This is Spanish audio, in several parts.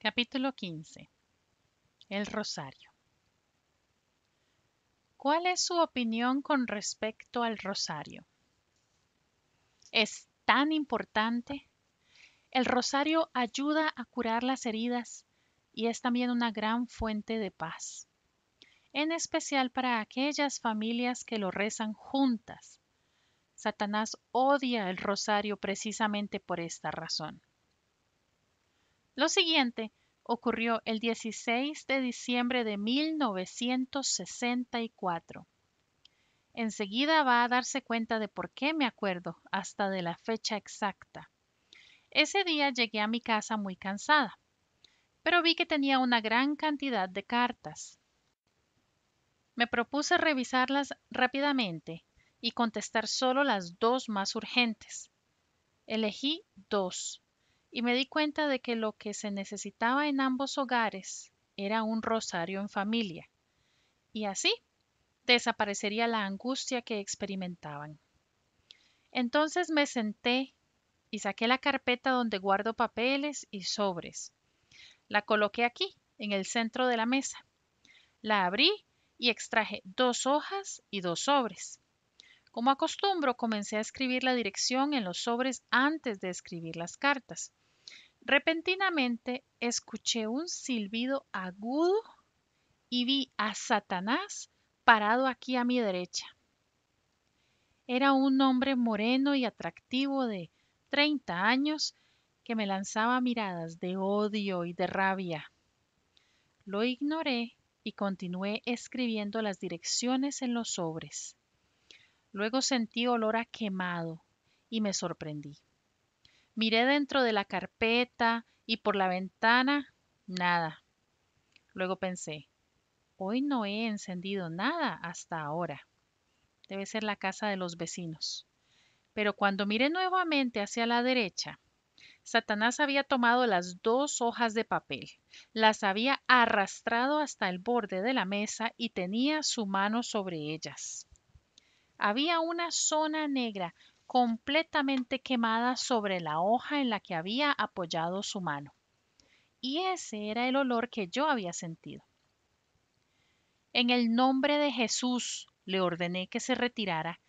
Capítulo 15. El rosario. ¿Cuál es su opinión con respecto al rosario? ¿Es tan importante? El rosario ayuda a curar las heridas y es también una gran fuente de paz, en especial para aquellas familias que lo rezan juntas. Satanás odia el rosario precisamente por esta razón. Lo siguiente ocurrió el 16 de diciembre de 1964. Enseguida va a darse cuenta de por qué me acuerdo hasta de la fecha exacta. Ese día llegué a mi casa muy cansada, pero vi que tenía una gran cantidad de cartas. Me propuse revisarlas rápidamente y contestar solo las dos más urgentes. Elegí dos y me di cuenta de que lo que se necesitaba en ambos hogares era un rosario en familia, y así desaparecería la angustia que experimentaban. Entonces me senté y saqué la carpeta donde guardo papeles y sobres. La coloqué aquí, en el centro de la mesa. La abrí y extraje dos hojas y dos sobres. Como acostumbro, comencé a escribir la dirección en los sobres antes de escribir las cartas. Repentinamente escuché un silbido agudo y vi a Satanás parado aquí a mi derecha. Era un hombre moreno y atractivo de 30 años que me lanzaba miradas de odio y de rabia. Lo ignoré y continué escribiendo las direcciones en los sobres. Luego sentí olor a quemado y me sorprendí. Miré dentro de la carpeta y por la ventana, nada. Luego pensé, hoy no he encendido nada hasta ahora. Debe ser la casa de los vecinos. Pero cuando miré nuevamente hacia la derecha, Satanás había tomado las dos hojas de papel, las había arrastrado hasta el borde de la mesa y tenía su mano sobre ellas. Había una zona negra completamente quemada sobre la hoja en la que había apoyado su mano. Y ese era el olor que yo había sentido. En el nombre de Jesús le ordené que se retirara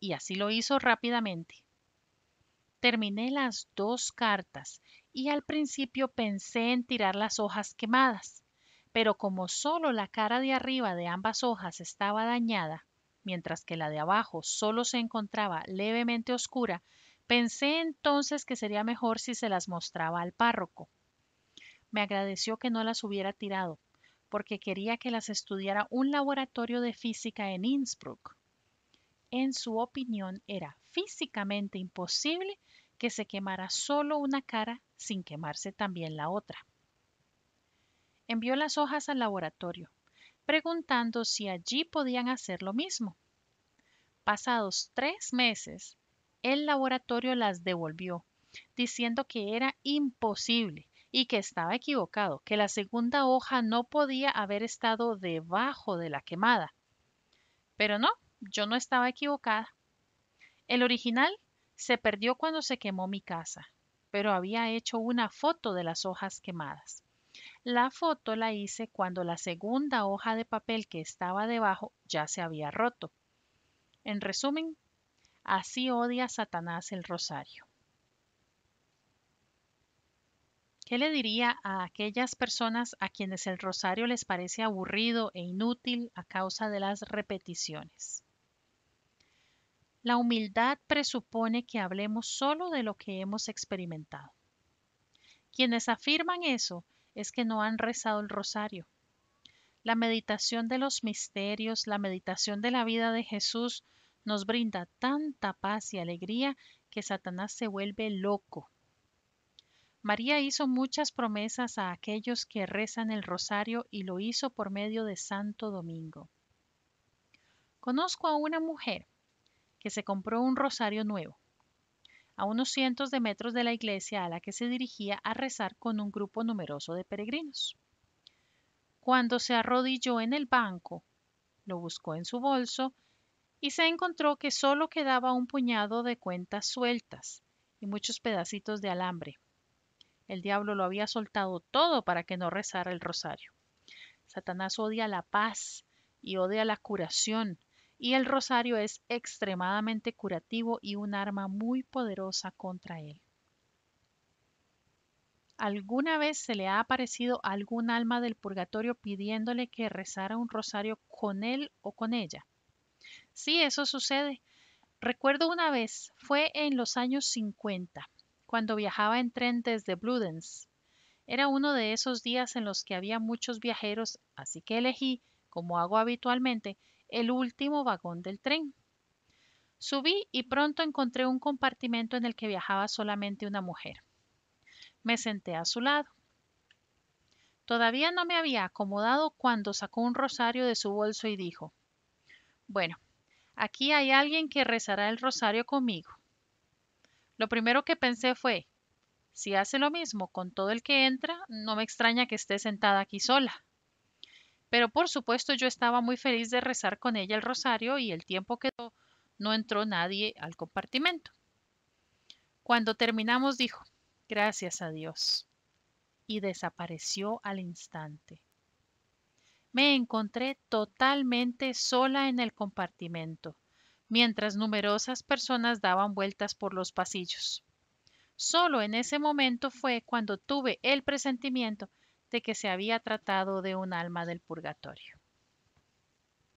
y así lo hizo rápidamente. Terminé las dos cartas y al principio pensé en tirar las hojas quemadas, pero como solo la cara de arriba de ambas hojas estaba dañada, mientras que la de abajo solo se encontraba levemente oscura, pensé entonces que sería mejor si se las mostraba al párroco. Me agradeció que no las hubiera tirado, porque quería que las estudiara un laboratorio de física en Innsbruck. En su opinión, era físicamente imposible que se quemara solo una cara sin quemarse también la otra. Envió las hojas al laboratorio preguntando si allí podían hacer lo mismo. Pasados tres meses, el laboratorio las devolvió, diciendo que era imposible y que estaba equivocado, que la segunda hoja no podía haber estado debajo de la quemada. Pero no, yo no estaba equivocada. El original se perdió cuando se quemó mi casa, pero había hecho una foto de las hojas quemadas. La foto la hice cuando la segunda hoja de papel que estaba debajo ya se había roto. En resumen, así odia Satanás el rosario. ¿Qué le diría a aquellas personas a quienes el rosario les parece aburrido e inútil a causa de las repeticiones? La humildad presupone que hablemos solo de lo que hemos experimentado. Quienes afirman eso es que no han rezado el rosario. La meditación de los misterios, la meditación de la vida de Jesús nos brinda tanta paz y alegría que Satanás se vuelve loco. María hizo muchas promesas a aquellos que rezan el rosario y lo hizo por medio de Santo Domingo. Conozco a una mujer que se compró un rosario nuevo a unos cientos de metros de la iglesia a la que se dirigía a rezar con un grupo numeroso de peregrinos. Cuando se arrodilló en el banco, lo buscó en su bolso y se encontró que solo quedaba un puñado de cuentas sueltas y muchos pedacitos de alambre. El diablo lo había soltado todo para que no rezara el rosario. Satanás odia la paz y odia la curación y el rosario es extremadamente curativo y un arma muy poderosa contra él. ¿Alguna vez se le ha aparecido algún alma del purgatorio pidiéndole que rezara un rosario con él o con ella? Sí, eso sucede. Recuerdo una vez, fue en los años 50, cuando viajaba en tren desde Bludenz. Era uno de esos días en los que había muchos viajeros, así que elegí, como hago habitualmente, el último vagón del tren. Subí y pronto encontré un compartimento en el que viajaba solamente una mujer. Me senté a su lado. Todavía no me había acomodado cuando sacó un rosario de su bolso y dijo, Bueno, aquí hay alguien que rezará el rosario conmigo. Lo primero que pensé fue, si hace lo mismo con todo el que entra, no me extraña que esté sentada aquí sola. Pero por supuesto yo estaba muy feliz de rezar con ella el rosario y el tiempo que no entró nadie al compartimento. Cuando terminamos dijo, gracias a Dios, y desapareció al instante. Me encontré totalmente sola en el compartimento, mientras numerosas personas daban vueltas por los pasillos. Solo en ese momento fue cuando tuve el presentimiento que se había tratado de un alma del purgatorio.